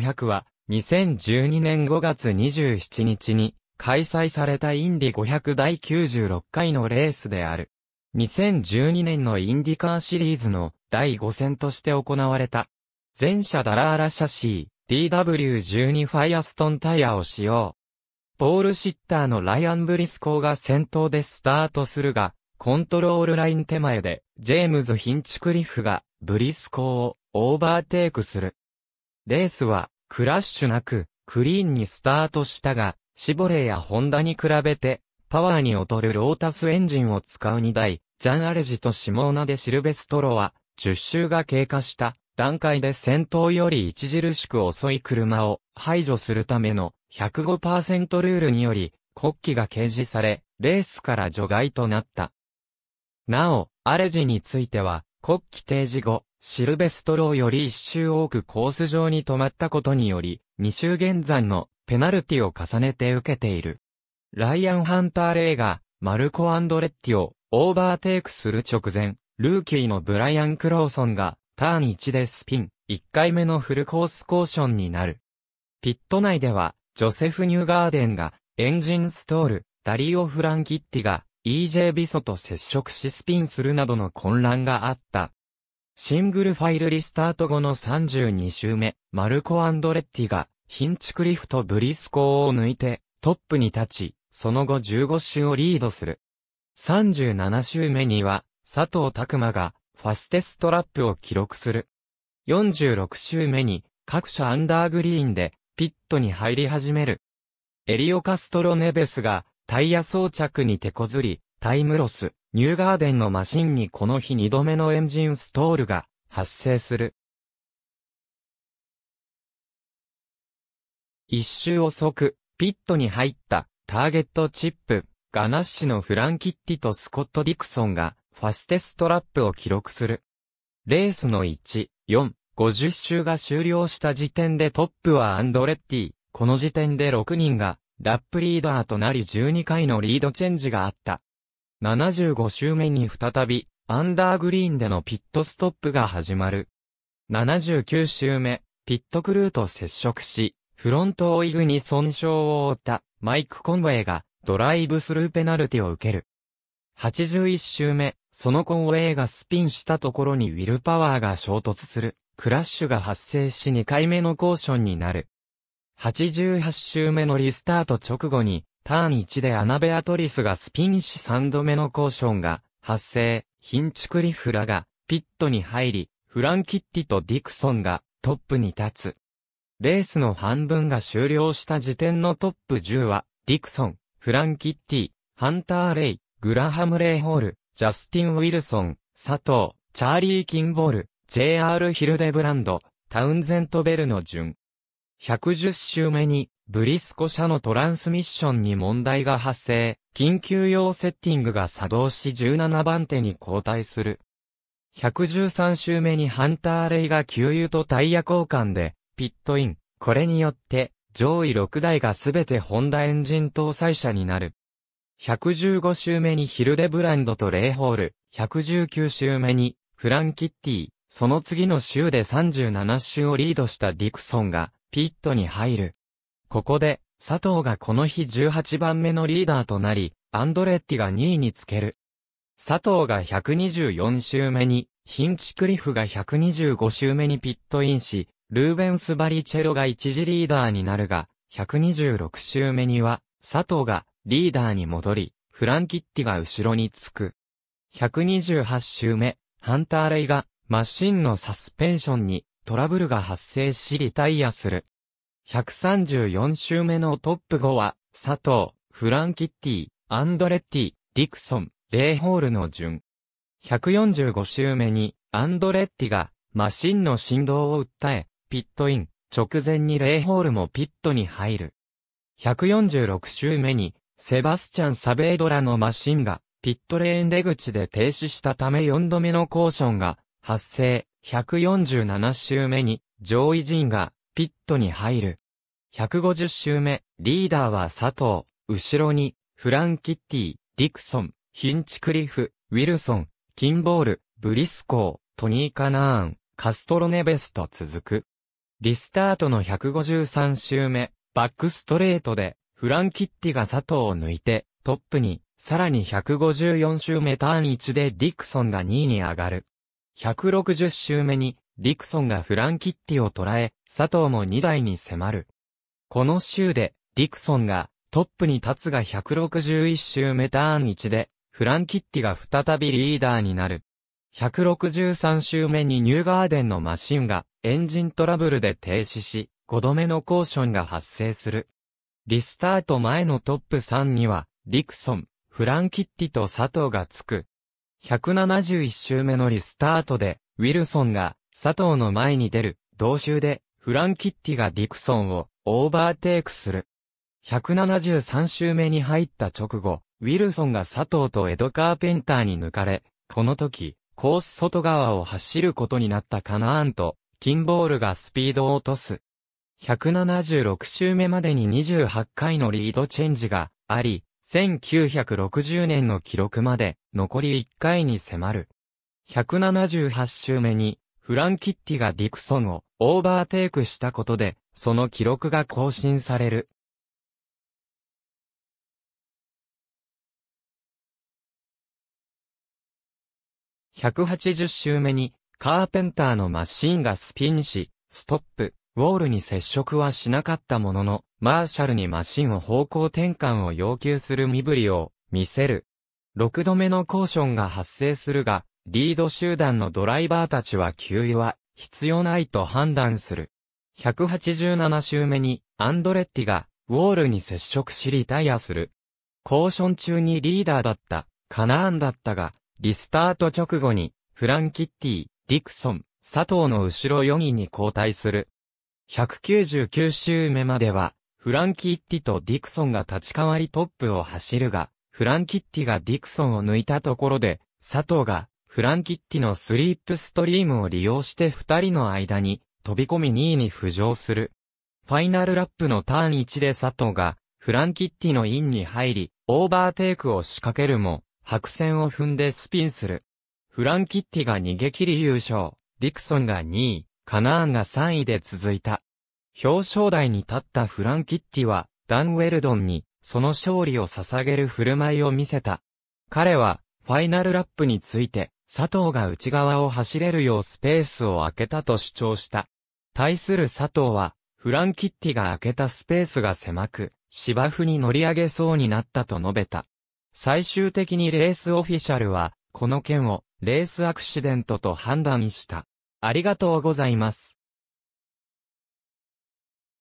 500は、2012年5月27日に開催されたインディ500第96回のレースである。2012年のインディカーシリーズの第5戦として行われた。全車ダラーラシャシー DW12 ファイアストンタイヤを使用。ポールシッターのライアン・ブリスコーが先頭でスタートするが、コントロールライン手前で、ジェームズ・ヒンチクリフが、ブリスコーをオーバーテイクする。レースは、クラッシュなく、クリーンにスタートしたが、シボレーやホンダに比べて、パワーに劣るロータスエンジンを使う2台、ジャン・アレジとシモーナでシルベストロは、10周が経過した段階で先頭より著しく遅い車を排除するための105%ルールにより、国旗が掲示され、レースから除外となった。なお、アレジについては、国旗提示後、シルベストローより一周多くコース上に止まったことにより、二周現在のペナルティを重ねて受けている。ライアン・ハンター・レイが、マルコ・アンドレッティをオーバーテイクする直前、ルーキーのブライアン・クローソンが、ターン1でスピン、1回目のフルコースコーションになる。ピット内では、ジョセフ・ニューガーデンが、エンジンストール、ダリオ・フランキッティが、EJ ビソと接触しスピンするなどの混乱があった。シングルファイルリスタート後の32周目、マルコ・アンドレッティが、ヒンチクリフとブリスコを抜いて、トップに立ち、その後15周をリードする。37周目には、佐藤拓馬が、ファステストラップを記録する。46周目に、各社アンダーグリーンで、ピットに入り始める。エリオ・カストロネベスが、タイヤ装着に手こずり、タイムロス、ニューガーデンのマシンにこの日2度目のエンジンストールが発生する。一周遅く、ピットに入ったターゲットチップ、ガナッシュのフランキッティとスコット・ディクソンがファステストラップを記録する。レースの1、4、50周が終了した時点でトップはアンドレッティ。この時点で6人がラップリーダーとなり12回のリードチェンジがあった。75周目に再び、アンダーグリーンでのピットストップが始まる。79周目、ピットクルーと接触し、フロントオイグに損傷を負ったマイク・コンウェイがドライブスルーペナルティを受ける。81周目、そのコンウェイがスピンしたところにウィルパワーが衝突する、クラッシュが発生し2回目のコーションになる。88周目のリスタート直後に、ターン1でアナベアトリスがスピンし3度目のコーションが発生、ヒンチクリフラがピットに入り、フランキッティとディクソンがトップに立つ。レースの半分が終了した時点のトップ10は、ディクソン、フランキッティ、ハンター・レイ、グラハム・レイホール、ジャスティン・ウィルソン、佐藤、チャーリー・キンボール、J.R. ヒルデブランド、タウンゼント・ベルの順。110周目にブリスコ社のトランスミッションに問題が発生、緊急用セッティングが作動し17番手に交代する。113周目にハンター・レイが給油とタイヤ交換で、ピットイン。これによって、上位6台がすべてホンダエンジン搭載車になる。115周目にヒルデブランドとレイホール、119周目にフランキッティ、その次の週で37週をリードしたディクソンがピットに入る。ここで、佐藤がこの日18番目のリーダーとなり、アンドレッティが2位につける。佐藤が124周目に、ヒンチクリフが125周目にピットインし、ルーベンス・バリチェロが一時リーダーになるが、126周目には、佐藤がリーダーに戻り、フランキッティが後ろにつく。128周目、ハンター・レイがマシンのサスペンションにトラブルが発生しリタイアする。134週目のトップ5は、佐藤、フランキッティ、アンドレッティ、ディクソン、レイホールの順。145週目に、アンドレッティが、マシンの振動を訴え、ピットイン、直前にレイホールもピットに入る。146週目に、セバスチャン・サベイドラのマシンが、ピットレーン出口で停止したため4度目のコーションが、発生。147週目に、上位陣が、ピットに入る。150周目、リーダーは佐藤、後ろに、フランキッティ、ディクソン、ヒンチクリフ、ウィルソン、キンボール、ブリスコー、トニー・カナーン、カストロネベスと続く。リスタートの153周目、バックストレートで、フランキッティが佐藤を抜いて、トップに、さらに154周目ターン1でディクソンが2位に上がる。160周目に、ディクソンがフランキッティを捉え、佐藤も2台に迫る。この週で、ディクソンがトップに立つが161周目ターン1で、フランキッティが再びリーダーになる。163周目にニューガーデンのマシンがエンジントラブルで停止し、5度目のコーションが発生する。リスタート前のトップ3には、ディクソン、フランキッティと佐藤がつく。171周目のリスタートで、ウィルソンが佐藤の前に出る、同州で、フランキッティがディクソンを、オーバーテイクする。173周目に入った直後、ウィルソンが佐藤とエドカーペンターに抜かれ、この時、コース外側を走ることになったカナーンと、キンボールがスピードを落とす。176周目までに28回のリードチェンジがあり、1960年の記録まで残り1回に迫る。178周目にフランキッティがディクソンをオーバーテイクしたことで、その記録が更新される。180周目に、カーペンターのマシーンがスピンし、ストップ、ウォールに接触はしなかったものの、マーシャルにマシンを方向転換を要求する身振りを見せる。6度目のコーションが発生するが、リード集団のドライバーたちは給油は必要ないと判断する。187周目にアンドレッティがウォールに接触しリタイアする。コーション中にリーダーだったカナーンだったが、リスタート直後にフランキッティ、ディクソン、佐藤の後ろ4位に交代する。199周目までは、フランキッティとディクソンが立ち代わりトップを走るが、フランキッティがディクソンを抜いたところで、佐藤がフランキッティのスリープストリームを利用して二人の間に飛び込み2位に浮上する。ファイナルラップのターン1で佐藤がフランキッティのインに入り、オーバーテイクを仕掛けるも、白線を踏んでスピンする。フランキッティが逃げ切り優勝、ディクソンが2位、カナーンが3位で続いた。表彰台に立ったフランキッティは、ダン・ウェルドンに、その勝利を捧げる振る舞いを見せた。彼は、ファイナルラップについて、佐藤が内側を走れるようスペースを空けたと主張した。対する佐藤は、フランキッティが空けたスペースが狭く、芝生に乗り上げそうになったと述べた。最終的にレースオフィシャルは、この件をレースアクシデントと判断した。ありがとうございます。